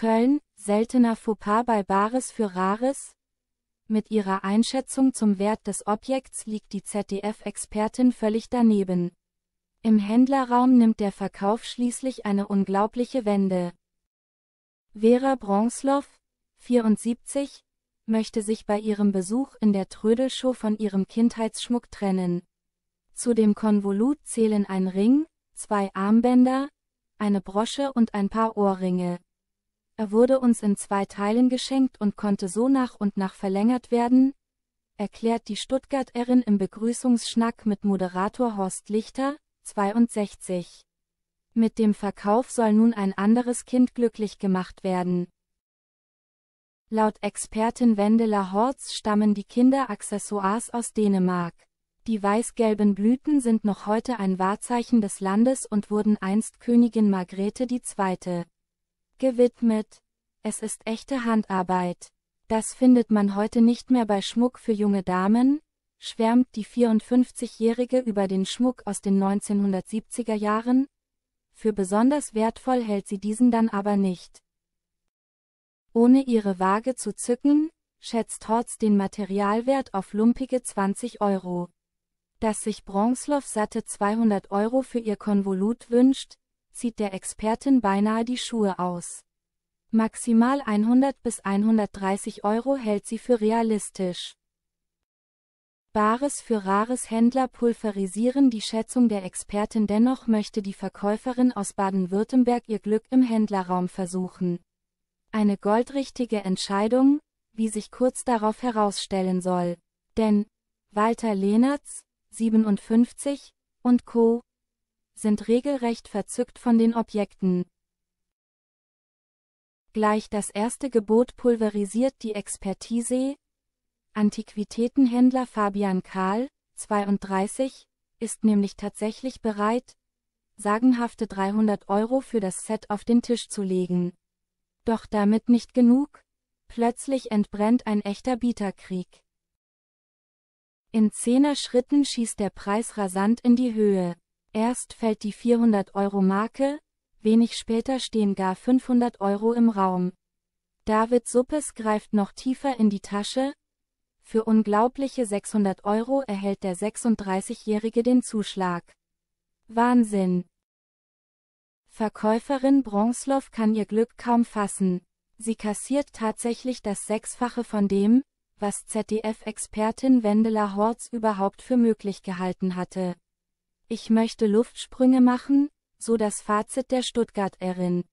Köln, seltener Fauxpas bei Bares für Rares? Mit ihrer Einschätzung zum Wert des Objekts liegt die ZDF-Expertin völlig daneben. Im Händlerraum nimmt der Verkauf schließlich eine unglaubliche Wende. Vera Bronsloff, 74, möchte sich bei ihrem Besuch in der Trödelshow von ihrem Kindheitsschmuck trennen. Zu dem Konvolut zählen ein Ring, zwei Armbänder, eine Brosche und ein paar Ohrringe. Er wurde uns in zwei Teilen geschenkt und konnte so nach und nach verlängert werden, erklärt die Stuttgarterin im Begrüßungsschnack mit Moderator Horst Lichter, 62. Mit dem Verkauf soll nun ein anderes Kind glücklich gemacht werden. Laut Expertin Wendela Horz stammen die Kinderaccessoires aus Dänemark. Die weiß-gelben Blüten sind noch heute ein Wahrzeichen des Landes und wurden einst Königin Margrethe II gewidmet. Es ist echte Handarbeit. Das findet man heute nicht mehr bei Schmuck für junge Damen, schwärmt die 54-Jährige über den Schmuck aus den 1970er Jahren. Für besonders wertvoll hält sie diesen dann aber nicht. Ohne ihre Waage zu zücken, schätzt Horz den Materialwert auf lumpige 20 Euro. Dass sich Bronzloff satte 200 Euro für ihr Konvolut wünscht, zieht der Expertin beinahe die Schuhe aus. Maximal 100 bis 130 Euro hält sie für realistisch. Bares für rares Händler pulverisieren die Schätzung der Expertin dennoch möchte die Verkäuferin aus Baden-Württemberg ihr Glück im Händlerraum versuchen. Eine goldrichtige Entscheidung, wie sich kurz darauf herausstellen soll. Denn Walter Lehnertz, 57, und Co sind regelrecht verzückt von den Objekten. Gleich das erste Gebot pulverisiert die Expertise. Antiquitätenhändler Fabian Kahl, 32, ist nämlich tatsächlich bereit, sagenhafte 300 Euro für das Set auf den Tisch zu legen. Doch damit nicht genug, plötzlich entbrennt ein echter Bieterkrieg. In Zehner Schritten schießt der Preis rasant in die Höhe. Erst fällt die 400-Euro-Marke, wenig später stehen gar 500 Euro im Raum. David Suppes greift noch tiefer in die Tasche. Für unglaubliche 600 Euro erhält der 36-Jährige den Zuschlag. Wahnsinn! Verkäuferin Bronslov kann ihr Glück kaum fassen. Sie kassiert tatsächlich das Sechsfache von dem, was ZDF-Expertin Wendela Horz überhaupt für möglich gehalten hatte. Ich möchte Luftsprünge machen, so das Fazit der Stuttgarterin.